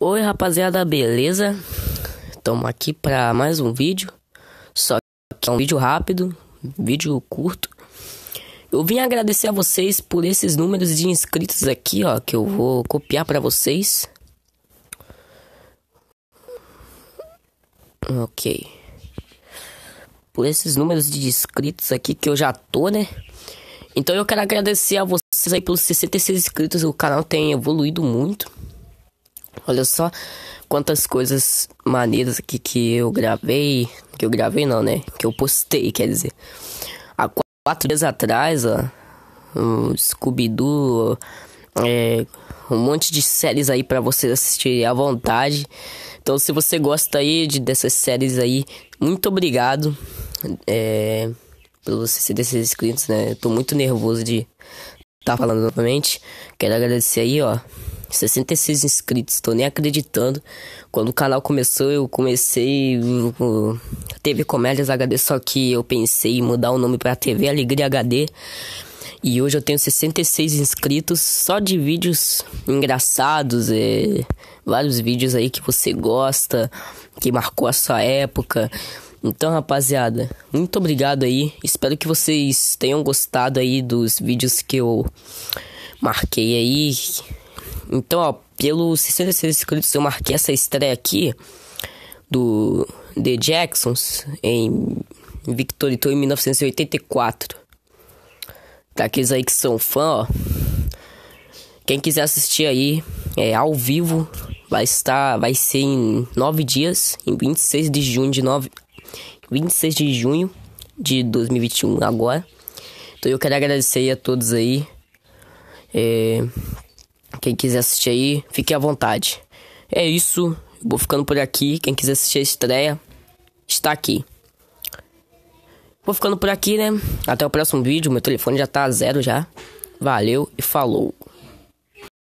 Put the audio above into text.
Oi rapaziada, beleza? Estamos aqui para mais um vídeo, só que é um vídeo rápido, vídeo curto. Eu vim agradecer a vocês por esses números de inscritos aqui, ó, que eu vou copiar para vocês. Ok. Por esses números de inscritos aqui que eu já tô, né? Então eu quero agradecer a vocês aí pelos 66 inscritos. O canal tem evoluído muito. Olha só quantas coisas maneiras aqui que eu gravei. Que eu gravei não, né? Que eu postei, quer dizer. Há quatro dias atrás, ó. Um Scooby-Doo. É, um monte de séries aí para você assistir à vontade. Então, se você gosta aí de, dessas séries aí, muito obrigado. É, pelo você ser desses inscritos, né? Eu tô muito nervoso de estar tá falando novamente. Quero agradecer aí, ó. 66 inscritos, tô nem acreditando. Quando o canal começou, eu comecei. teve Comédias HD, só que eu pensei em mudar o nome pra TV Alegria HD. E hoje eu tenho 66 inscritos só de vídeos engraçados, é, vários vídeos aí que você gosta, que marcou a sua época. Então, rapaziada, muito obrigado aí. Espero que vocês tenham gostado aí dos vídeos que eu marquei aí. Então, ó, pelo 66 inscritos eu marquei essa estreia aqui do The Jacksons em Victoritou então, em 1984. Daqueles aí que são fã, ó. Quem quiser assistir aí é, ao vivo, vai estar, vai ser em nove dias, em 26 de junho de 9 26 de junho de 2021 agora. Então eu quero agradecer a todos aí. É, quem quiser assistir aí, fique à vontade. É isso, vou ficando por aqui. Quem quiser assistir a estreia, está aqui. Vou ficando por aqui, né? Até o próximo vídeo. Meu telefone já tá a zero já. Valeu e falou.